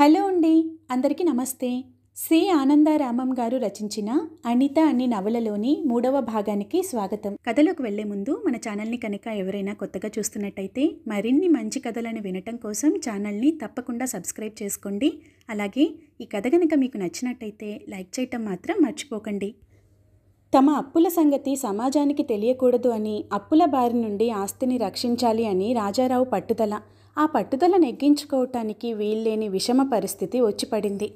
hello అండి అందరికీ నమస్తే ఆనంద ఆనందారామం గారు రచించిన అనిత అన్ని నవలలోని మూడవ భాగానికి స్వాగతం కథలోకి వెళ్లే ముందు మన ఛానల్ని కనుక ఎవరైనా కొత్తగా చూస్తున్నట్టయితే మరిన్ని మంచి కథలను వినటం కోసం ఛానల్ని తప్పకుండా సబ్స్క్రైబ్ చేసుకోండి అలాగే ఈ కథ కనుక మీకు నచ్చినట్టయితే లైక్ చేయటం మాత్రం మర్చిపోకండి తమ అప్పుల సంగతి సమాజానికి తెలియకూడదు అని అప్పుల బారి నుండి ఆస్తిని రక్షించాలి అని రాజారావు పట్టుదల ఆ పట్టుదల నెగ్గించుకోవటానికి వీల్లేని విషమ పరిస్థితి వచ్చిపడింది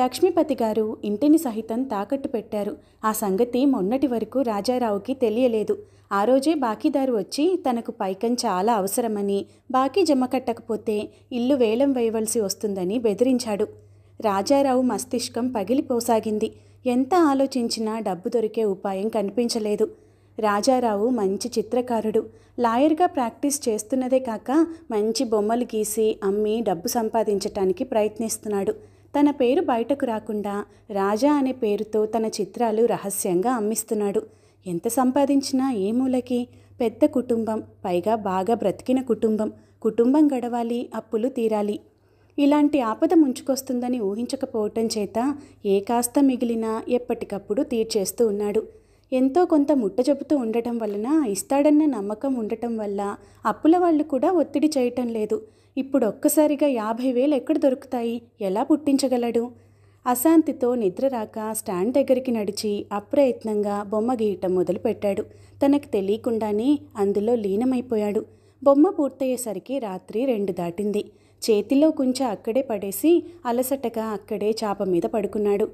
లక్ష్మీపతి గారు ఇంటిని సహితం తాకట్టు పెట్టారు ఆ సంగతి మొన్నటి వరకు రాజారావుకి తెలియలేదు ఆ రోజే బాకీదారు వచ్చి తనకు పైకం చాలా అవసరమని బాకీ జమ కట్టకపోతే ఇల్లు వేలం వేయవలసి వస్తుందని బెదిరించాడు రాజారావు మస్తిష్కం పగిలిపోసాగింది ఎంత ఆలోచించినా డబ్బు దొరికే ఉపాయం కనిపించలేదు రాజారావు మంచి చిత్రకారుడు లాయర్గా ప్రాక్టీస్ చేస్తున్నదే కాక మంచి బొమ్మలు గీసి అమ్మి డబ్బు సంపాదించటానికి ప్రయత్నిస్తున్నాడు తన పేరు బయటకు రాకుండా రాజా అనే పేరుతో తన చిత్రాలు రహస్యంగా అమ్మిస్తున్నాడు ఎంత సంపాదించినా ఏ మూలకి పెద్ద కుటుంబం పైగా బాగా బ్రతికిన కుటుంబం కుటుంబం గడవాలి అప్పులు తీరాలి ఇలాంటి ఆపద ముంచుకొస్తుందని ఊహించకపోవటం చేత ఏ కాస్త మిగిలినా ఎప్పటికప్పుడు తీర్చేస్తూ ఉన్నాడు ఎంతో కొంత ముట్ట చెబుతూ ఉండటం వలన ఇస్తాడన్న నమ్మకం ఉండటం వల్ల అప్పుల వాళ్ళు కూడా ఒత్తిడి చేయటం లేదు ఇప్పుడు ఒక్కసారిగా యాభై వేలు ఎక్కడ దొరుకుతాయి ఎలా పుట్టించగలడు అశాంతితో నిద్ర రాక స్టాండ్ దగ్గరికి నడిచి అప్రయత్నంగా బొమ్మ గీయటం మొదలుపెట్టాడు తనకు తెలియకుండానే అందులో లీనమైపోయాడు బొమ్మ పూర్తయ్యేసరికి రాత్రి రెండు దాటింది చేతిలో కొంచెం అక్కడే పడేసి అలసటగా అక్కడే చాప మీద పడుకున్నాడు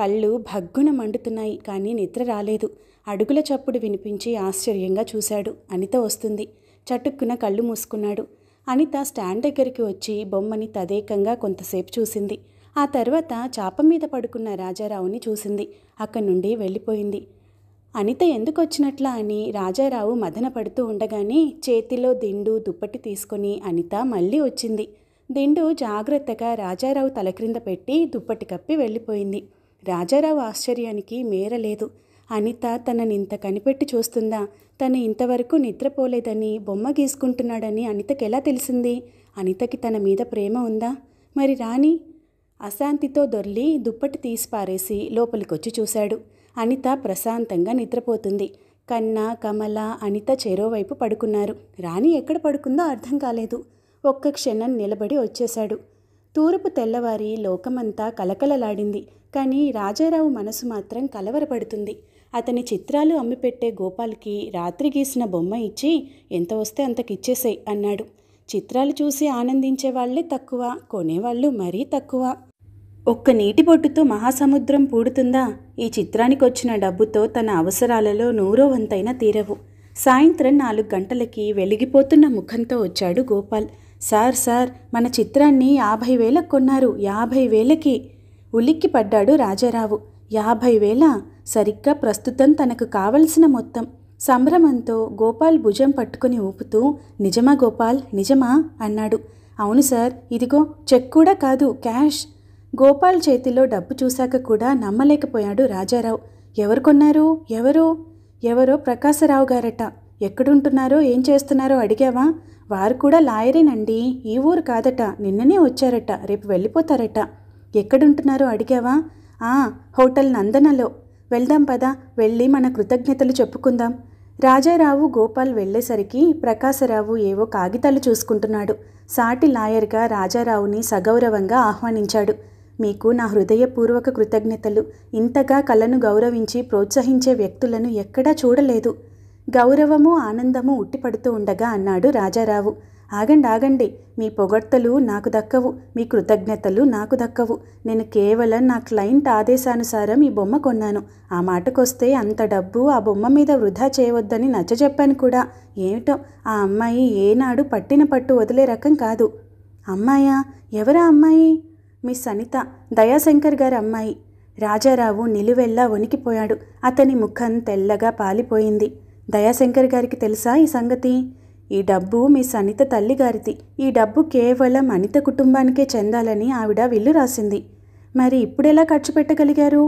కళ్ళు భగ్గున మండుతున్నాయి కానీ నిద్ర రాలేదు అడుగుల చప్పుడు వినిపించి ఆశ్చర్యంగా చూశాడు అనిత వస్తుంది చటుక్కున కళ్ళు మూసుకున్నాడు అనిత స్టాండ్ దగ్గరికి వచ్చి బొమ్మని తదేకంగా కొంతసేపు చూసింది ఆ తర్వాత చాప మీద పడుకున్న రాజారావుని చూసింది అక్కడి నుండి వెళ్ళిపోయింది అనిత ఎందుకు వచ్చినట్లా అని రాజారావు మదన పడుతూ ఉండగానే చేతిలో దిండు దుప్పటి తీసుకుని అనిత మళ్ళీ వచ్చింది దిండు జాగ్రత్తగా రాజారావు తల క్రింద పెట్టి దుప్పటి కప్పి వెళ్ళిపోయింది రాజారావు ఆశ్చర్యానికి మేరలేదు అనిత తనని ఇంత కనిపెట్టి చూస్తుందా తను ఇంతవరకు నిద్రపోలేదని బొమ్మ గీసుకుంటున్నాడని అనితకి ఎలా తెలిసింది అనితకి తన మీద ప్రేమ ఉందా మరి రాణి అశాంతితో దొర్లి దుప్పటి తీసి పారేసి లోపలికొచ్చి చూశాడు అనిత ప్రశాంతంగా నిద్రపోతుంది కన్న కమల అనిత చెరోవైపు పడుకున్నారు రాణి ఎక్కడ పడుకుందో అర్థం కాలేదు ఒక్క క్షణం నిలబడి వచ్చేశాడు తూర్పు తెల్లవారి లోకమంతా కలకలలాడింది కానీ రాజారావు మనసు మాత్రం కలవరపడుతుంది అతని చిత్రాలు అమ్మిపెట్టే గోపాల్కి రాత్రి గీసిన బొమ్మ ఇచ్చి ఎంత వస్తే అంతకిచ్చేసేయ్ అన్నాడు చిత్రాలు చూసి ఆనందించే వాళ్ళే తక్కువ కొనేవాళ్ళు మరీ తక్కువ ఒక్క నీటి బొట్టుతో మహాసముద్రం పూడుతుందా ఈ చిత్రానికి వచ్చిన డబ్బుతో తన అవసరాలలో నూరో వంతైన తీరవు సాయంత్రం నాలుగు గంటలకి వెలిగిపోతున్న ముఖంతో వచ్చాడు గోపాల్ సార్ సార్ మన చిత్రాన్ని యాభై వేలకు కొన్నారు యాభై వేలకి ఉలిక్కి పడ్డాడు రాజారావు యాభై వేల సరిగ్గా ప్రస్తుతం తనకు కావలసిన మొత్తం సంభ్రమంతో గోపాల్ భుజం పట్టుకుని ఊపుతూ నిజమా గోపాల్ నిజమా అన్నాడు అవును సార్ ఇదిగో చెక్ కూడా కాదు క్యాష్ గోపాల్ చేతిలో డబ్బు చూశాక కూడా నమ్మలేకపోయాడు రాజారావు ఎవరు కొన్నారు ఎవరు ఎవరో ప్రకాశరావు గారట ఎక్కడుంటున్నారో ఏం చేస్తున్నారో అడిగావా వారు కూడా లాయరేనండి ఈ ఊరు కాదట నిన్ననే వచ్చారట రేపు వెళ్ళిపోతారట ఎక్కడుంటున్నారో అడిగావా ఆ హోటల్ నందనలో వెళ్దాం పదా వెళ్ళి మన కృతజ్ఞతలు చెప్పుకుందాం రాజారావు గోపాల్ వెళ్ళేసరికి ప్రకాశరావు ఏవో కాగితాలు చూసుకుంటున్నాడు సాటి లాయర్గా రాజారావుని సగౌరవంగా ఆహ్వానించాడు మీకు నా హృదయపూర్వక కృతజ్ఞతలు ఇంతగా కళను గౌరవించి ప్రోత్సహించే వ్యక్తులను ఎక్కడా చూడలేదు గౌరవము ఆనందము ఉట్టిపడుతూ ఉండగా అన్నాడు రాజారావు ఆగండి ఆగండి మీ పొగడ్తలు నాకు దక్కవు మీ కృతజ్ఞతలు నాకు దక్కవు నేను కేవలం నా క్లయింట్ ఆదేశానుసారం ఈ బొమ్మ కొన్నాను ఆ మాటకొస్తే అంత డబ్బు ఆ బొమ్మ మీద వృధా చేయవద్దని నచ్చజెప్పాను కూడా ఏమిటో ఆ అమ్మాయి ఏనాడు పట్టిన పట్టు వదిలే రకం కాదు అమ్మాయా ఎవరా అమ్మాయి మీ సనిత దయాశంకర్ గారి అమ్మాయి రాజారావు నిలువెల్లా వణికిపోయాడు అతని ముఖం తెల్లగా పాలిపోయింది దయాశంకర్ గారికి తెలుసా ఈ సంగతి ఈ డబ్బు మీ సనిత తల్లిగారిది ఈ డబ్బు కేవలం అనిత కుటుంబానికే చెందాలని ఆవిడ విల్లు రాసింది మరి ఇప్పుడెలా ఖర్చు పెట్టగలిగారు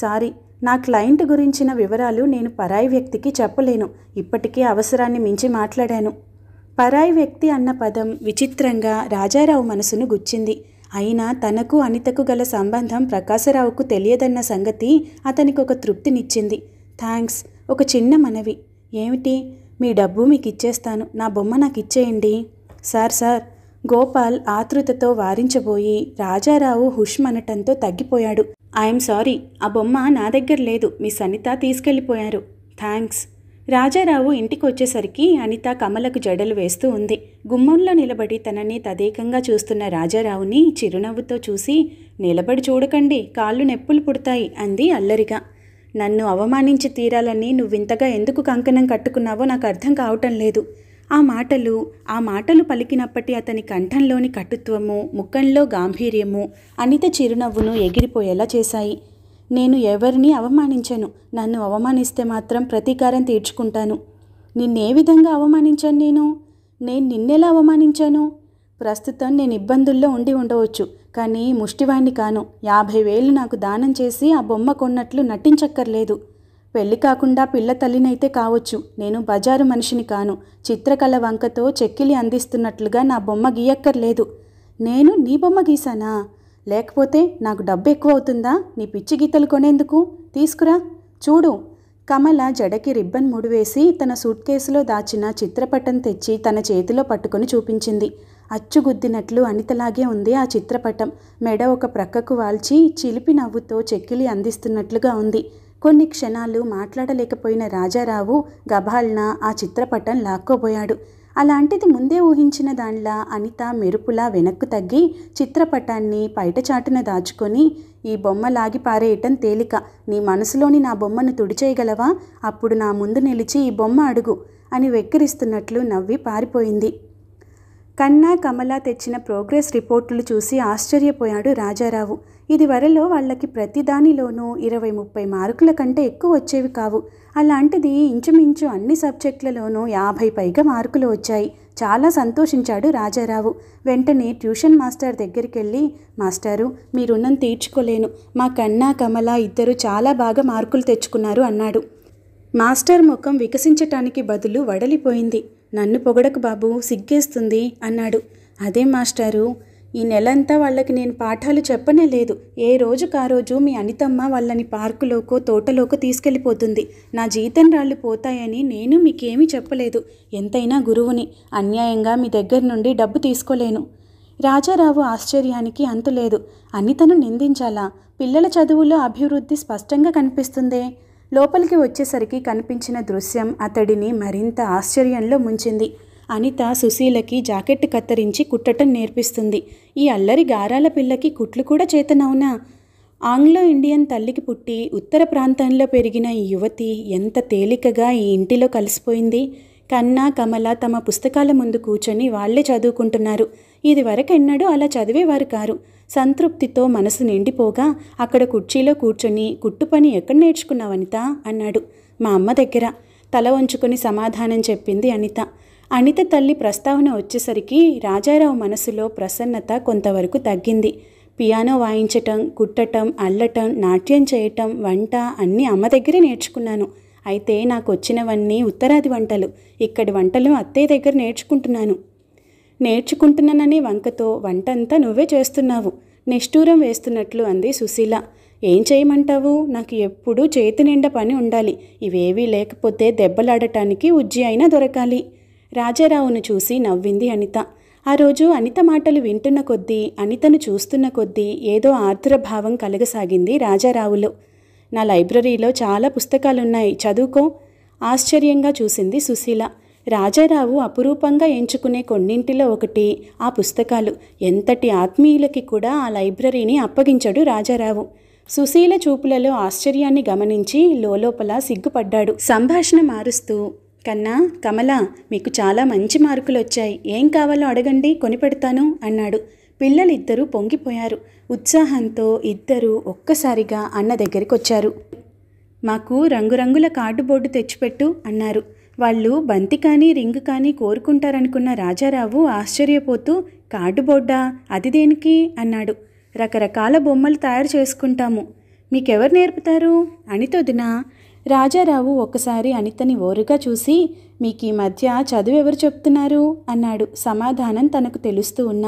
సారీ నా క్లయింట్ గురించిన వివరాలు నేను పరాయి వ్యక్తికి చెప్పలేను ఇప్పటికే అవసరాన్ని మించి మాట్లాడాను పరాయి వ్యక్తి అన్న పదం విచిత్రంగా రాజారావు మనసును గుచ్చింది అయినా తనకు అనితకు గల సంబంధం ప్రకాశరావుకు తెలియదన్న సంగతి అతనికి ఒక తృప్తినిచ్చింది థ్యాంక్స్ ఒక చిన్న మనవి ఏమిటి మీ డబ్బు మీకు ఇచ్చేస్తాను నా బొమ్మ నాకు ఇచ్చేయండి సార్ సార్ గోపాల్ ఆతృతతో వారించబోయి రాజారావు హుష్మనటంతో తగ్గిపోయాడు ఐఎమ్ సారీ ఆ బొమ్మ నా దగ్గర లేదు మీ సనిత తీసుకెళ్ళిపోయారు థ్యాంక్స్ రాజారావు ఇంటికి వచ్చేసరికి అనిత కమలకు జడలు వేస్తూ ఉంది గుమ్మంలో నిలబడి తనని తదేకంగా చూస్తున్న రాజారావుని చిరునవ్వుతో చూసి నిలబడి చూడకండి కాళ్ళు నొప్పులు పుడతాయి అంది అల్లరిగా నన్ను అవమానించి తీరాలని నువ్వింతగా ఎందుకు కంకణం కట్టుకున్నావో నాకు అర్థం కావటం లేదు ఆ మాటలు ఆ మాటలు పలికినప్పటి అతని కంఠంలోని కటుత్వము ముఖంలో గాంభీర్యము అనిత చిరునవ్వును ఎగిరిపోయేలా చేశాయి నేను ఎవరిని అవమానించను నన్ను అవమానిస్తే మాత్రం ప్రతీకారం తీర్చుకుంటాను నిన్నే విధంగా అవమానించాను నేను నేను నిన్నెలా అవమానించాను ప్రస్తుతం నేను ఇబ్బందుల్లో ఉండి ఉండవచ్చు కానీ ముష్టివాణ్ణి కాను యాభై వేలు నాకు దానం చేసి ఆ బొమ్మ కొన్నట్లు నటించక్కర్లేదు పెళ్లి కాకుండా పిల్ల తల్లినైతే కావచ్చు నేను బజారు మనిషిని కాను చిత్రకళ వంకతో చెక్కిలి అందిస్తున్నట్లుగా నా బొమ్మ గీయక్కర్లేదు నేను నీ బొమ్మ గీశానా లేకపోతే నాకు డబ్బు ఎక్కువ అవుతుందా నీ పిచ్చి గీతలు కొనేందుకు తీసుకురా చూడు కమల జడకి రిబ్బన్ ముడివేసి తన సూట్ కేసులో దాచిన చిత్రపటం తెచ్చి తన చేతిలో పట్టుకొని చూపించింది అచ్చుగుద్దినట్లు అనితలాగే ఉంది ఆ చిత్రపటం మెడ ఒక ప్రక్కకు వాల్చి చిలిపి నవ్వుతో చెక్కిలి అందిస్తున్నట్లుగా ఉంది కొన్ని క్షణాలు మాట్లాడలేకపోయిన రాజారావు గభాల్న ఆ చిత్రపటం లాక్కోబోయాడు అలాంటిది ముందే ఊహించిన దానిలా అనిత మెరుపులా వెనక్కు తగ్గి చిత్రపటాన్ని పైటచాటున దాచుకొని ఈ బొమ్మ లాగి పారేయటం తేలిక నీ మనసులోని నా బొమ్మను తుడిచేయగలవా అప్పుడు నా ముందు నిలిచి ఈ బొమ్మ అడుగు అని వెక్కిరిస్తున్నట్లు నవ్వి పారిపోయింది కన్నా కమల తెచ్చిన ప్రోగ్రెస్ రిపోర్టులు చూసి ఆశ్చర్యపోయాడు రాజారావు ఇది వరలో వాళ్ళకి ప్రతిదానిలోనూ ఇరవై ముప్పై మార్కుల కంటే ఎక్కువ వచ్చేవి కావు అలాంటిది ఇంచుమించు అన్ని సబ్జెక్టులలోనూ యాభై పైగా మార్కులు వచ్చాయి చాలా సంతోషించాడు రాజారావు వెంటనే ట్యూషన్ మాస్టర్ దగ్గరికి వెళ్ళి మాస్టారు మీ రుణం తీర్చుకోలేను మా కన్నా కమల ఇద్దరు చాలా బాగా మార్కులు తెచ్చుకున్నారు అన్నాడు మాస్టర్ ముఖం వికసించటానికి బదులు వడలిపోయింది నన్ను పొగడకు బాబు సిగ్గేస్తుంది అన్నాడు అదే మాస్టారు ఈ నెలంతా వాళ్ళకి నేను పాఠాలు చెప్పనే లేదు ఏ రోజుకు ఆ రోజు మీ అనితమ్మ వాళ్ళని పార్కులోకో తోటలోకో తీసుకెళ్ళిపోతుంది నా జీతం రాళ్ళు పోతాయని నేను మీకేమీ చెప్పలేదు ఎంతైనా గురువుని అన్యాయంగా మీ దగ్గర నుండి డబ్బు తీసుకోలేను రాజారావు ఆశ్చర్యానికి అంతులేదు అనితను నిందించాలా పిల్లల చదువులో అభివృద్ధి స్పష్టంగా కనిపిస్తుందే లోపలికి వచ్చేసరికి కనిపించిన దృశ్యం అతడిని మరింత ఆశ్చర్యంలో ముంచింది అనిత సుశీలకి జాకెట్ కత్తిరించి కుట్టటం నేర్పిస్తుంది ఈ అల్లరి గారాల పిల్లకి కుట్లు కూడా చేతనవునా ఆంగ్లో ఇండియన్ తల్లికి పుట్టి ఉత్తర ప్రాంతంలో పెరిగిన ఈ యువతి ఎంత తేలికగా ఈ ఇంటిలో కలిసిపోయింది కన్నా కమల తమ పుస్తకాల ముందు కూర్చొని వాళ్లే చదువుకుంటున్నారు ఇది వరకెన్నడూ అలా చదివేవారు కారు సంతృప్తితో మనసు నిండిపోగా అక్కడ కుర్చీలో కూర్చొని కుట్టు పని ఎక్కడ నేర్చుకున్నావు అనిత అన్నాడు మా అమ్మ దగ్గర తల వంచుకొని సమాధానం చెప్పింది అనిత అనిత తల్లి ప్రస్తావన వచ్చేసరికి రాజారావు మనసులో ప్రసన్నత కొంతవరకు తగ్గింది పియానో వాయించటం కుట్టటం అల్లటం నాట్యం చేయటం వంట అన్నీ అమ్మ దగ్గరే నేర్చుకున్నాను అయితే నాకు వచ్చినవన్నీ ఉత్తరాది వంటలు ఇక్కడి వంటలు అత్తయ్య దగ్గర నేర్చుకుంటున్నాను నేర్చుకుంటున్నానని వంకతో వంటంతా నువ్వే చేస్తున్నావు నిష్ఠూరం వేస్తున్నట్లు అంది సుశీల ఏం చేయమంటావు నాకు ఎప్పుడూ చేతి నిండా పని ఉండాలి ఇవేవీ లేకపోతే దెబ్బలాడటానికి ఉజ్జి అయినా దొరకాలి రాజారావును చూసి నవ్వింది అనిత ఆ రోజు అనిత మాటలు వింటున్న కొద్దీ అనితను చూస్తున్న కొద్దీ ఏదో ఆర్ద్రభావం కలగసాగింది రాజారావులో నా లైబ్రరీలో చాలా పుస్తకాలున్నాయి చదువుకో ఆశ్చర్యంగా చూసింది సుశీల రాజారావు అపురూపంగా ఎంచుకునే కొన్నింటిలో ఒకటి ఆ పుస్తకాలు ఎంతటి ఆత్మీయులకి కూడా ఆ లైబ్రరీని అప్పగించాడు రాజారావు సుశీల చూపులలో ఆశ్చర్యాన్ని గమనించి లోపల సిగ్గుపడ్డాడు సంభాషణ మారుస్తూ కన్నా కమల మీకు చాలా మంచి మార్కులు వచ్చాయి ఏం కావాలో అడగండి కొనిపెడతాను అన్నాడు పిల్లలిద్దరూ పొంగిపోయారు ఉత్సాహంతో ఇద్దరూ ఒక్కసారిగా అన్న దగ్గరికి వచ్చారు మాకు రంగురంగుల కార్డు బోర్డు తెచ్చిపెట్టు అన్నారు వాళ్ళు బంతి కానీ రింగ్ కానీ కోరుకుంటారనుకున్న రాజారావు ఆశ్చర్యపోతూ కార్డు బోర్డా అది దేనికి అన్నాడు రకరకాల బొమ్మలు తయారు చేసుకుంటాము మీకెవరు నేర్పుతారు అనితొదిన రాజారావు ఒక్కసారి అనితని ఓరుగా చూసి మీకు ఈ మధ్య చదువు ఎవరు చెప్తున్నారు అన్నాడు సమాధానం తనకు తెలుస్తూ ఉన్న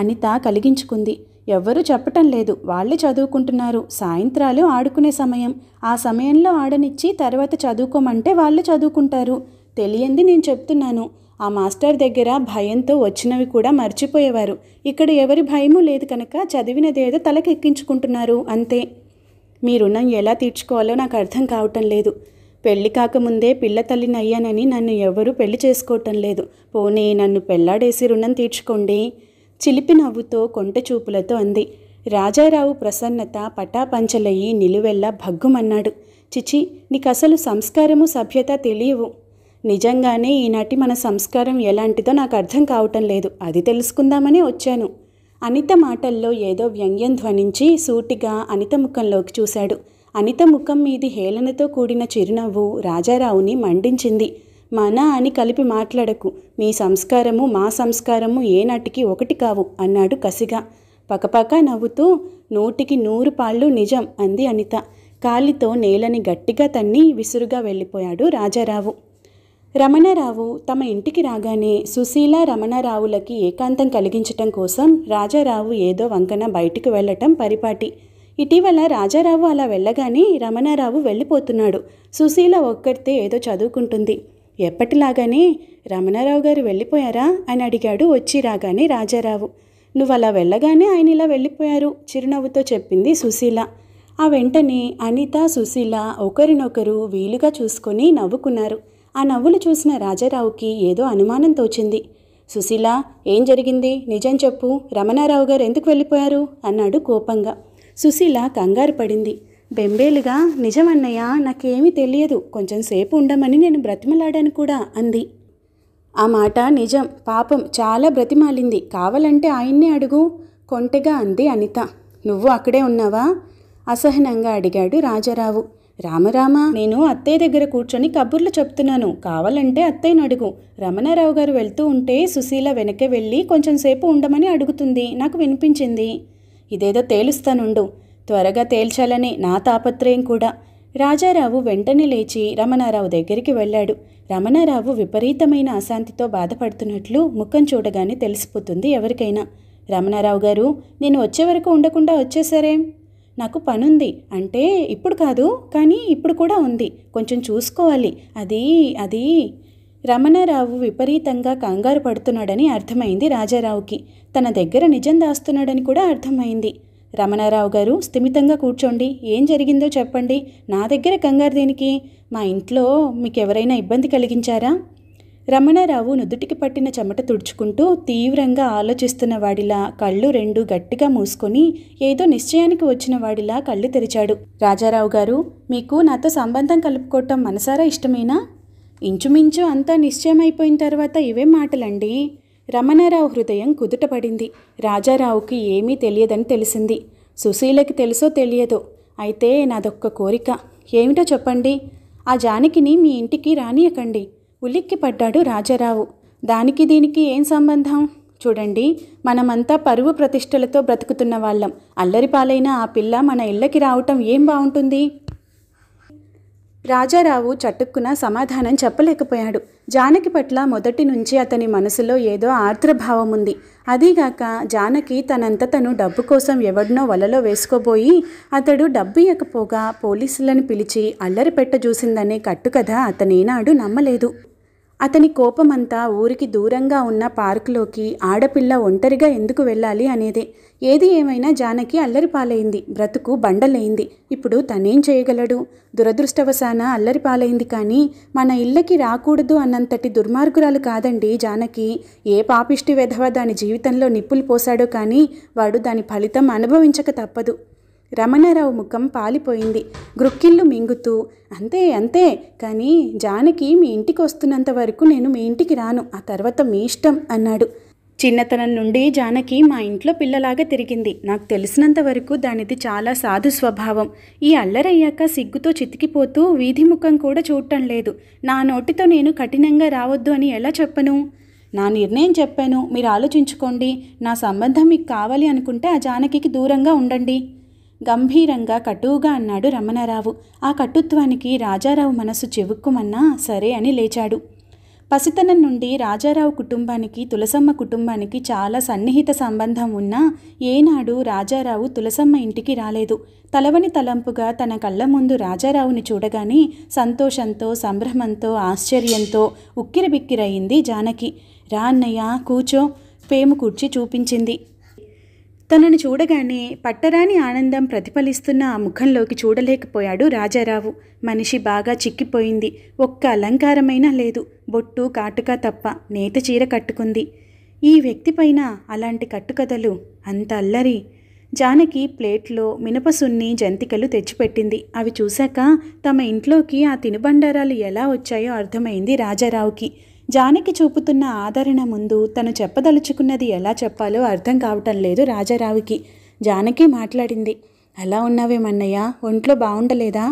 అనిత కలిగించుకుంది ఎవ్వరూ చెప్పటం లేదు వాళ్ళే చదువుకుంటున్నారు సాయంత్రాలు ఆడుకునే సమయం ఆ సమయంలో ఆడనిచ్చి తర్వాత చదువుకోమంటే వాళ్ళు చదువుకుంటారు తెలియంది నేను చెప్తున్నాను ఆ మాస్టర్ దగ్గర భయంతో వచ్చినవి కూడా మర్చిపోయేవారు ఇక్కడ ఎవరి భయము లేదు కనుక చదివినదేదో తలకెక్కించుకుంటున్నారు అంతే మీ రుణం ఎలా తీర్చుకోవాలో నాకు అర్థం కావటం లేదు పెళ్లి కాకముందే పిల్ల తల్లిని అయ్యానని నన్ను ఎవరూ పెళ్లి చేసుకోవటం లేదు పోనీ నన్ను పెళ్లాడేసి రుణం తీర్చుకోండి చిలిపి నవ్వుతో కొంటచూపులతో అంది రాజారావు ప్రసన్నత పటాపంచలయ్యి నిలువెల్లా భగ్గుమన్నాడు చిచి నీకసలు సంస్కారము సభ్యత తెలియవు నిజంగానే ఈనాటి మన సంస్కారం ఎలాంటిదో నాకు అర్థం కావటం లేదు అది తెలుసుకుందామనే వచ్చాను అనిత మాటల్లో ఏదో వ్యంగ్యం ధ్వనించి సూటిగా అనిత ముఖంలోకి చూశాడు అనిత ముఖం మీది హేళనతో కూడిన చిరునవ్వు రాజారావుని మండించింది మన అని కలిపి మాట్లాడకు మీ సంస్కారము మా సంస్కారము ఏనాటికి ఒకటి కావు అన్నాడు కసిగా పకపక నవ్వుతూ నూటికి నూరు పాళ్ళు నిజం అంది అనిత కాలితో నేలని గట్టిగా తన్ని విసురుగా వెళ్ళిపోయాడు రాజారావు రమణారావు తమ ఇంటికి రాగానే సుశీల రమణారావులకి ఏకాంతం కలిగించటం కోసం రాజారావు ఏదో వంకన బయటికి వెళ్ళటం పరిపాటి ఇటీవల రాజారావు అలా వెళ్ళగానే రమణారావు వెళ్ళిపోతున్నాడు సుశీల ఒక్కరితే ఏదో చదువుకుంటుంది ఎప్పటిలాగానే రమణారావు గారు వెళ్ళిపోయారా అని అడిగాడు వచ్చి రాగానే రాజారావు నువ్వు అలా వెళ్ళగానే ఆయన ఇలా వెళ్ళిపోయారు చిరునవ్వుతో చెప్పింది సుశీల ఆ వెంటనే అనిత సుశీల ఒకరినొకరు వీలుగా చూసుకొని నవ్వుకున్నారు ఆ నవ్వులు చూసిన రాజారావుకి ఏదో అనుమానం తోచింది సుశీల ఏం జరిగింది నిజం చెప్పు రమణారావు గారు ఎందుకు వెళ్ళిపోయారు అన్నాడు కోపంగా సుశీల కంగారు పడింది బెంబేలుగా నిజమన్నయ్య నాకేమీ తెలియదు కొంచెం సేపు ఉండమని నేను బ్రతిమలాడాను కూడా అంది ఆ మాట నిజం పాపం చాలా బ్రతిమాలింది కావాలంటే ఆయన్నే అడుగు కొంటెగా అంది అనిత నువ్వు అక్కడే ఉన్నావా అసహనంగా అడిగాడు రాజారావు రామరామ నేను అత్తయ్య దగ్గర కూర్చొని కబుర్లు చెప్తున్నాను కావాలంటే అత్తయ్యను అడుగు రమణారావు గారు వెళ్తూ ఉంటే సుశీల వెనక్కి వెళ్ళి కొంచెం సేపు ఉండమని అడుగుతుంది నాకు వినిపించింది ఇదేదో తేలుస్తానుండు త్వరగా తేల్చాలని నా తాపత్రయం కూడా రాజారావు వెంటనే లేచి రమణారావు దగ్గరికి వెళ్ళాడు రమణారావు విపరీతమైన అశాంతితో బాధపడుతున్నట్లు ముఖం చూడగానే తెలిసిపోతుంది ఎవరికైనా రమణారావు గారు నేను వచ్చే వరకు ఉండకుండా వచ్చేసరేం నాకు పనుంది అంటే ఇప్పుడు కాదు కానీ ఇప్పుడు కూడా ఉంది కొంచెం చూసుకోవాలి అది అది రమణారావు విపరీతంగా కంగారు పడుతున్నాడని అర్థమైంది రాజారావుకి తన దగ్గర నిజం దాస్తున్నాడని కూడా అర్థమైంది రమణారావు గారు స్థిమితంగా కూర్చోండి ఏం జరిగిందో చెప్పండి నా దగ్గర కంగారు దేనికి మా ఇంట్లో మీకు ఎవరైనా ఇబ్బంది కలిగించారా రమణారావు నుదుటికి పట్టిన చెమట తుడుచుకుంటూ తీవ్రంగా ఆలోచిస్తున్న వాడిలా కళ్ళు రెండు గట్టిగా మూసుకొని ఏదో నిశ్చయానికి వచ్చిన వాడిలా కళ్ళు తెరిచాడు రాజారావు గారు మీకు నాతో సంబంధం కలుపుకోవటం మనసారా ఇష్టమేనా ఇంచుమించు అంతా నిశ్చయమైపోయిన తర్వాత ఇవే మాటలండి రమణారావు హృదయం కుదుటపడింది రాజారావుకి ఏమీ తెలియదని తెలిసింది సుశీలకి తెలుసో తెలియదో అయితే నాదొక్క కోరిక ఏమిటో చెప్పండి ఆ జానకిని మీ ఇంటికి రానియకండి ఉలిక్కి పడ్డాడు రాజారావు దానికి దీనికి ఏం సంబంధం చూడండి మనమంతా పరువు ప్రతిష్టలతో బ్రతుకుతున్న వాళ్ళం అల్లరిపాలైన ఆ పిల్ల మన ఇళ్ళకి రావటం ఏం బాగుంటుంది రాజారావు చటుక్కున సమాధానం చెప్పలేకపోయాడు జానకి పట్ల మొదటి నుంచి అతని మనసులో ఏదో ఆర్ద్రభావం ఉంది అదీగాక జానకి తనంత తను డబ్బు కోసం ఎవడినో వలలో వేసుకోబోయి అతడు డబ్బు ఇవ్వకపోగా పోలీసులను పిలిచి అల్లరి పెట్ట చూసిందనే కట్టుకథ అతనేనాడు నమ్మలేదు అతని కోపమంతా ఊరికి దూరంగా ఉన్న పార్కులోకి ఆడపిల్ల ఒంటరిగా ఎందుకు వెళ్ళాలి అనేదే ఏది ఏమైనా జానకి అల్లరిపాలైంది బ్రతుకు బండలైంది ఇప్పుడు తనేం చేయగలడు దురదృష్టవశాన అల్లరిపాలైంది కానీ మన ఇళ్ళకి రాకూడదు అన్నంతటి దుర్మార్గురాలు కాదండి జానకి ఏ పాపిష్టి వెధవ దాని జీవితంలో నిప్పులు పోశాడో కానీ వాడు దాని ఫలితం అనుభవించక తప్పదు రమణరావు ముఖం పాలిపోయింది గ్రుక్కిళ్ళు మింగుతూ అంతే అంతే కానీ జానకి మీ ఇంటికి వస్తున్నంత వరకు నేను మీ ఇంటికి రాను ఆ తర్వాత మీ ఇష్టం అన్నాడు చిన్నతనం నుండి జానకి మా ఇంట్లో పిల్లలాగా తిరిగింది నాకు తెలిసినంత వరకు దానిది చాలా సాధు స్వభావం ఈ అల్లరయ్యాక సిగ్గుతో చితికిపోతూ వీధి ముఖం కూడా చూడటం లేదు నా నోటితో నేను కఠినంగా రావద్దు అని ఎలా చెప్పను నా నిర్ణయం చెప్పాను మీరు ఆలోచించుకోండి నా సంబంధం మీకు కావాలి అనుకుంటే ఆ జానకి దూరంగా ఉండండి గంభీరంగా కటువుగా అన్నాడు రమణరావు ఆ కటుత్వానికి రాజారావు మనసు చెవుక్కుమన్నా సరే అని లేచాడు పసితనం నుండి రాజారావు కుటుంబానికి తులసమ్మ కుటుంబానికి చాలా సన్నిహిత సంబంధం ఉన్నా ఏనాడు రాజారావు తులసమ్మ ఇంటికి రాలేదు తలవని తలంపుగా తన కళ్ళ ముందు రాజారావుని చూడగానే సంతోషంతో సంభ్రమంతో ఆశ్చర్యంతో ఉక్కిరబిక్కిరయింది జానకి రాన్నయ్య కూచో పేము కూర్చి చూపించింది తనను చూడగానే పట్టరాని ఆనందం ప్రతిఫలిస్తున్న ఆ ముఖంలోకి చూడలేకపోయాడు రాజారావు మనిషి బాగా చిక్కిపోయింది ఒక్క అలంకారమైనా లేదు బొట్టు కాటుక తప్ప నేత చీర కట్టుకుంది ఈ పైన అలాంటి కట్టుకథలు అంత అల్లరి జానకి ప్లేట్లో మినపసున్ని జంతికలు తెచ్చిపెట్టింది అవి చూశాక తమ ఇంట్లోకి ఆ తినుబండారాలు ఎలా వచ్చాయో అర్థమైంది రాజారావుకి జానకి చూపుతున్న ఆదరణ ముందు తను చెప్పదలుచుకున్నది ఎలా చెప్పాలో అర్థం కావటం లేదు రాజారావుకి జానకి మాట్లాడింది ఎలా ఉన్నావేమన్నయ్య ఒంట్లో బాగుండలేదా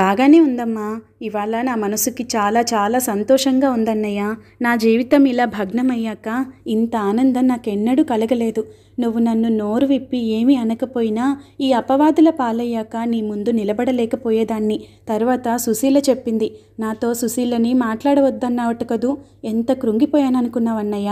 బాగానే ఉందమ్మా ఇవాళ నా మనసుకి చాలా చాలా సంతోషంగా ఉందన్నయ్య నా జీవితం ఇలా భగ్నమయ్యాక ఇంత ఆనందం నాకెన్నడూ కలగలేదు నువ్వు నన్ను నోరు విప్పి ఏమీ అనకపోయినా ఈ అపవాదుల పాలయ్యాక నీ ముందు నిలబడలేకపోయేదాన్ని తర్వాత సుశీల చెప్పింది నాతో సుశీలని మాట్లాడవద్దన్నావట కదూ ఎంత కృంగిపోయాననుకున్నావన్నయ్య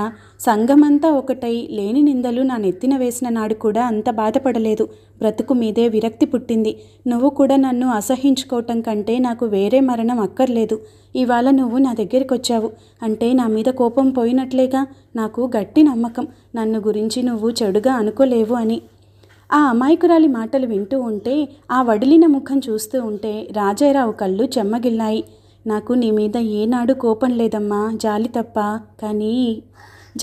సంఘమంతా ఒకటై లేని నిందలు నా నెత్తిన వేసిన నాడు కూడా అంత బాధపడలేదు బ్రతుకు మీదే విరక్తి పుట్టింది నువ్వు కూడా నన్ను అసహించుకోవటం కంటే నాకు వేరే మరణం అక్కర్లేదు ఇవాళ నువ్వు నా దగ్గరికి వచ్చావు అంటే నా మీద కోపం పోయినట్లేగా నాకు గట్టి నమ్మకం నన్ను గురించి నువ్వు చెడుగా అనుకోలేవు అని ఆ అమాయకురాలి మాటలు వింటూ ఉంటే ఆ వడిలిన ముఖం చూస్తూ ఉంటే రాజారావు కళ్ళు చెమ్మగిల్లాయి నాకు నీ మీద ఏనాడు కోపం లేదమ్మా జాలి తప్ప కానీ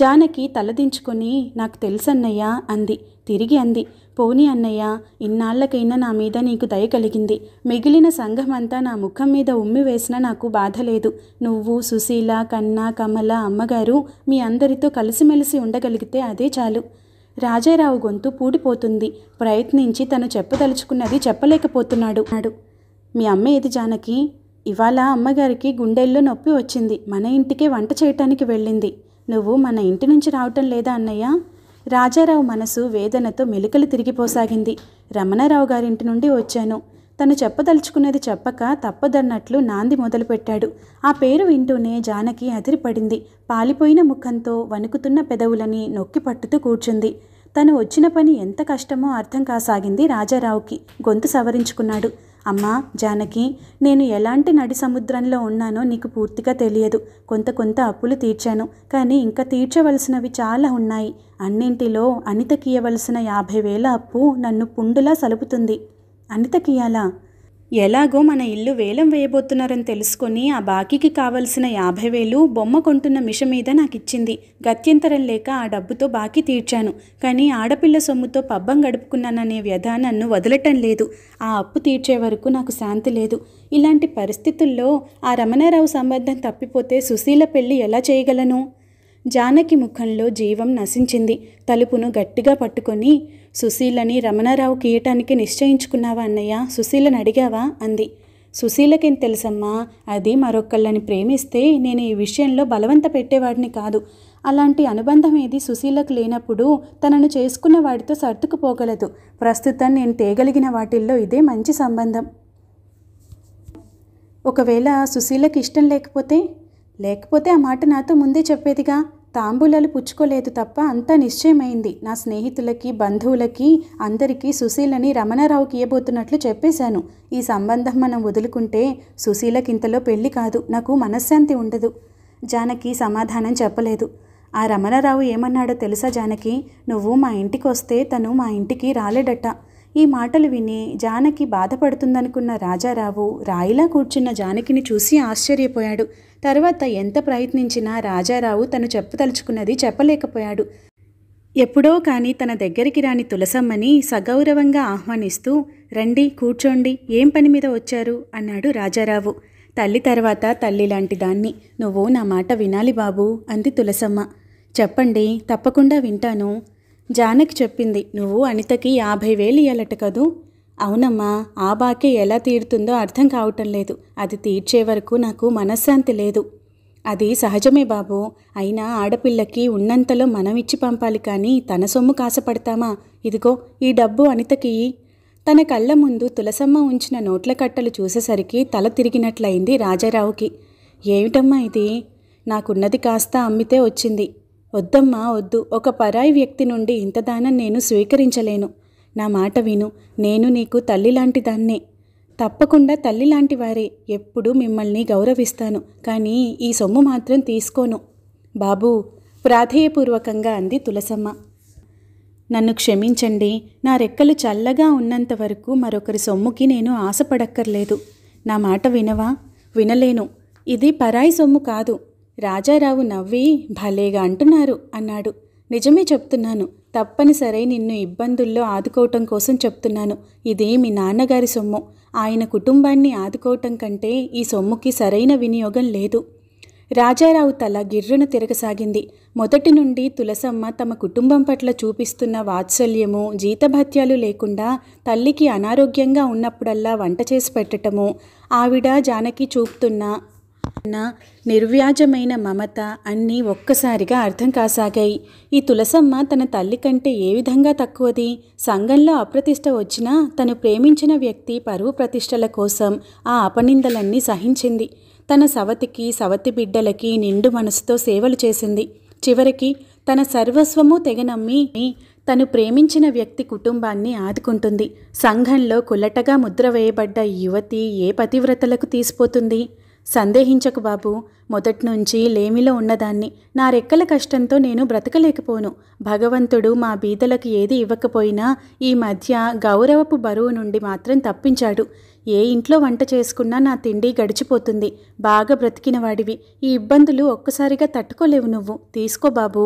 జానకి తలదించుకొని నాకు తెలుసన్నయ్యా అంది తిరిగి అంది పోని అన్నయ్య ఇన్నాళ్లకైనా నా మీద నీకు దయ కలిగింది మిగిలిన సంఘమంతా నా ముఖం మీద ఉమ్మి వేసినా నాకు బాధ లేదు నువ్వు సుశీల కన్న కమల అమ్మగారు మీ అందరితో కలిసిమెలిసి ఉండగలిగితే అదే చాలు రాజారావు గొంతు పూడిపోతుంది ప్రయత్నించి తను చెప్పదలుచుకున్నది చెప్పలేకపోతున్నాడు నాడు మీ అమ్మ ఏది జానకి ఇవాళ అమ్మగారికి గుండెల్లో నొప్పి వచ్చింది మన ఇంటికే వంట చేయటానికి వెళ్ళింది నువ్వు మన ఇంటి నుంచి రావటం లేదా అన్నయ్య రాజారావు మనసు వేదనతో మెలికలు తిరిగిపోసాగింది రమణారావు గారింటి నుండి వచ్చాను తను చెప్పదలుచుకున్నది చెప్పక తప్పదన్నట్లు నాంది మొదలుపెట్టాడు ఆ పేరు వింటూనే జానకి అదిరిపడింది పాలిపోయిన ముఖంతో వణుకుతున్న పెదవులని నొక్కి పట్టుతూ కూర్చుంది తను వచ్చిన పని ఎంత కష్టమో అర్థం కాసాగింది రాజారావుకి గొంతు సవరించుకున్నాడు అమ్మా జానకి నేను ఎలాంటి నడి సముద్రంలో ఉన్నానో నీకు పూర్తిగా తెలియదు కొంత కొంత అప్పులు తీర్చాను కానీ ఇంకా తీర్చవలసినవి చాలా ఉన్నాయి అన్నింటిలో అనితకీయవలసిన యాభై వేల అప్పు నన్ను పుండులా సలుపుతుంది అనితకీయాలా ఎలాగో మన ఇల్లు వేలం వేయబోతున్నారని తెలుసుకొని ఆ బాకీకి కావలసిన యాభై వేలు బొమ్మ కొంటున్న మిష మీద నాకు ఇచ్చింది గత్యంతరం లేక ఆ డబ్బుతో బాకీ తీర్చాను కానీ ఆడపిల్ల సొమ్ముతో పబ్బం గడుపుకున్నాననే వ్యధ నన్ను వదలటం లేదు ఆ అప్పు తీర్చే వరకు నాకు శాంతి లేదు ఇలాంటి పరిస్థితుల్లో ఆ రమణారావు సంబంధం తప్పిపోతే సుశీల పెళ్లి ఎలా చేయగలను జానకి ముఖంలో జీవం నశించింది తలుపును గట్టిగా పట్టుకొని సుశీలని రమణారావు గీయటానికి నిశ్చయించుకున్నావా అన్నయ్య సుశీలని అడిగావా అంది సుశీలకేం తెలుసమ్మా అది మరొకళ్ళని ప్రేమిస్తే నేను ఈ విషయంలో బలవంత పెట్టేవాడిని కాదు అలాంటి అనుబంధం ఏది సుశీలకు లేనప్పుడు తనను చేసుకున్న వాడితో సర్దుకుపోగలదు ప్రస్తుతం నేను తేగలిగిన వాటిల్లో ఇదే మంచి సంబంధం ఒకవేళ సుశీలకు ఇష్టం లేకపోతే లేకపోతే ఆ మాట నాతో ముందే చెప్పేదిగా తాంబూలాలు పుచ్చుకోలేదు తప్ప అంతా నిశ్చయమైంది నా స్నేహితులకి బంధువులకి అందరికీ సుశీలని రమణారావుకి ఇవ్వబోతున్నట్లు చెప్పేశాను ఈ సంబంధం మనం వదులుకుంటే సుశీలకి ఇంతలో పెళ్లి కాదు నాకు మనశ్శాంతి ఉండదు జానకి సమాధానం చెప్పలేదు ఆ రమణారావు ఏమన్నాడో తెలుసా జానకి నువ్వు మా ఇంటికి వస్తే తను మా ఇంటికి రాలేడట ఈ మాటలు విని జానకి బాధపడుతుందనుకున్న రాజారావు రాయిలా కూర్చున్న జానకిని చూసి ఆశ్చర్యపోయాడు తర్వాత ఎంత ప్రయత్నించినా రాజారావు తను చెప్పదలుచుకున్నది చెప్పలేకపోయాడు ఎప్పుడో కానీ తన దగ్గరికి రాని తులసమ్మని సగౌరవంగా ఆహ్వానిస్తూ రండి కూర్చోండి ఏం పని మీద వచ్చారు అన్నాడు రాజారావు తల్లి తర్వాత తల్లి లాంటి దాన్ని నువ్వు నా మాట వినాలి బాబు అంది తులసమ్మ చెప్పండి తప్పకుండా వింటాను జానకి చెప్పింది నువ్వు అనితకి యాభై వేలు ఇయ్యలట కదూ అవునమ్మా ఆ బాకే ఎలా తీరుతుందో అర్థం కావటం లేదు అది తీర్చే వరకు నాకు మనశ్శాంతి లేదు అది సహజమే బాబు అయినా ఆడపిల్లకి ఉన్నంతలో మనం ఇచ్చి పంపాలి కానీ తన సొమ్ము కాసపడతామా ఇదిగో ఈ డబ్బు అనితకి తన కళ్ళ ముందు తులసమ్మ ఉంచిన నోట్ల కట్టలు చూసేసరికి తల తిరిగినట్లయింది రాజారావుకి ఏమిటమ్మా ఇది నాకున్నది కాస్త అమ్మితే వచ్చింది వద్దమ్మా వద్దు ఒక పరాయి వ్యక్తి నుండి ఇంత దానం నేను స్వీకరించలేను నా మాట విను నేను నీకు తల్లి లాంటి దాన్నే తప్పకుండా తల్లి వారే ఎప్పుడూ మిమ్మల్ని గౌరవిస్తాను కానీ ఈ సొమ్ము మాత్రం తీసుకోను బాబూ ప్రాధేయపూర్వకంగా అంది తులసమ్మ నన్ను క్షమించండి నా రెక్కలు చల్లగా ఉన్నంత వరకు మరొకరి సొమ్ముకి నేను ఆశపడక్కర్లేదు నా మాట వినవా వినలేను ఇది పరాయి సొమ్ము కాదు రాజారావు నవ్వి భలేగా అంటున్నారు అన్నాడు నిజమే చెప్తున్నాను తప్పనిసరి నిన్ను ఇబ్బందుల్లో ఆదుకోవటం కోసం చెప్తున్నాను ఇది మీ నాన్నగారి సొమ్ము ఆయన కుటుంబాన్ని ఆదుకోవటం కంటే ఈ సొమ్ముకి సరైన వినియోగం లేదు రాజారావు తల గిర్రును తిరగసాగింది మొదటి నుండి తులసమ్మ తమ కుటుంబం పట్ల చూపిస్తున్న వాత్సల్యము జీతభత్యాలు లేకుండా తల్లికి అనారోగ్యంగా ఉన్నప్పుడల్లా వంట చేసి పెట్టటము ఆవిడ జానకి చూపుతున్న నిర్వ్యాజమైన మమత అన్నీ ఒక్కసారిగా అర్థం కాసాగాయి ఈ తులసమ్మ తన తల్లి కంటే ఏ విధంగా తక్కువది సంఘంలో అప్రతిష్ట వచ్చినా తను ప్రేమించిన వ్యక్తి పరువు ప్రతిష్టల కోసం ఆ అపనిందలన్నీ సహించింది తన సవతికి సవతి బిడ్డలకి నిండు మనసుతో సేవలు చేసింది చివరికి తన సర్వస్వము తెగనమ్మి తను ప్రేమించిన వ్యక్తి కుటుంబాన్ని ఆదుకుంటుంది సంఘంలో కులటగా ముద్ర వేయబడ్డ యువతి ఏ పతివ్రతలకు తీసిపోతుంది సందేహించకు బాబు మొదటి నుంచి లేమిలో ఉన్నదాన్ని నా రెక్కల కష్టంతో నేను బ్రతకలేకపోను భగవంతుడు మా బీదలకు ఏది ఇవ్వకపోయినా ఈ మధ్య గౌరవపు బరువు నుండి మాత్రం తప్పించాడు ఏ ఇంట్లో వంట చేసుకున్నా నా తిండి గడిచిపోతుంది బాగా బ్రతికిన వాడివి ఈ ఇబ్బందులు ఒక్కసారిగా తట్టుకోలేవు నువ్వు తీసుకో బాబు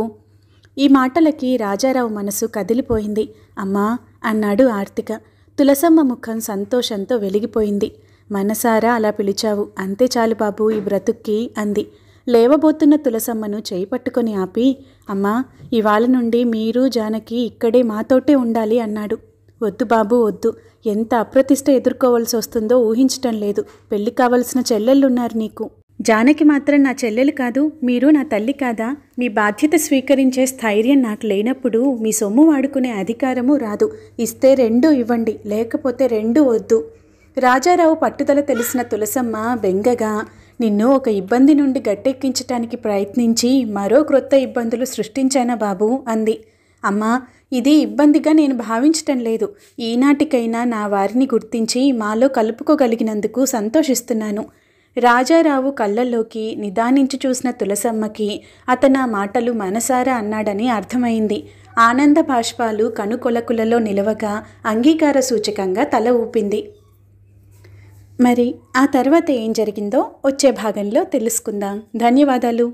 ఈ మాటలకి రాజారావు మనసు కదిలిపోయింది అమ్మా అన్నాడు ఆర్తిక తులసమ్మ ముఖం సంతోషంతో వెలిగిపోయింది మనసారా అలా పిలిచావు అంతే చాలు బాబు ఈ బ్రతుక్కి అంది లేవబోతున్న తులసమ్మను చేయి పట్టుకొని ఆపి అమ్మా ఇవాళ నుండి మీరు జానకి ఇక్కడే మాతోటే ఉండాలి అన్నాడు వద్దు బాబు వద్దు ఎంత అప్రతిష్ట ఎదుర్కోవాల్సి వస్తుందో ఊహించటం లేదు పెళ్లి కావలసిన చెల్లెళ్ళున్నారు నీకు జానకి మాత్రం నా చెల్లెలు కాదు మీరు నా తల్లి కాదా మీ బాధ్యత స్వీకరించే స్థైర్యం నాకు లేనప్పుడు మీ సొమ్ము వాడుకునే అధికారము రాదు ఇస్తే రెండు ఇవ్వండి లేకపోతే రెండు వద్దు రాజారావు పట్టుదల తెలిసిన తులసమ్మ బెంగగా నిన్ను ఒక ఇబ్బంది నుండి గట్టెక్కించటానికి ప్రయత్నించి మరో క్రొత్త ఇబ్బందులు సృష్టించానా బాబు అంది అమ్మా ఇది ఇబ్బందిగా నేను భావించటం లేదు ఈనాటికైనా నా వారిని గుర్తించి మాలో కలుపుకోగలిగినందుకు సంతోషిస్తున్నాను రాజారావు కళ్ళల్లోకి నిదానించి చూసిన తులసమ్మకి అతను మాటలు మనసారా అన్నాడని అర్థమైంది ఆనంద బాష్పాలు కనుకొలకులలో నిలవగా అంగీకార సూచకంగా తల ఊపింది మరి ఆ తర్వాత ఏం జరిగిందో వచ్చే భాగంలో తెలుసుకుందాం ధన్యవాదాలు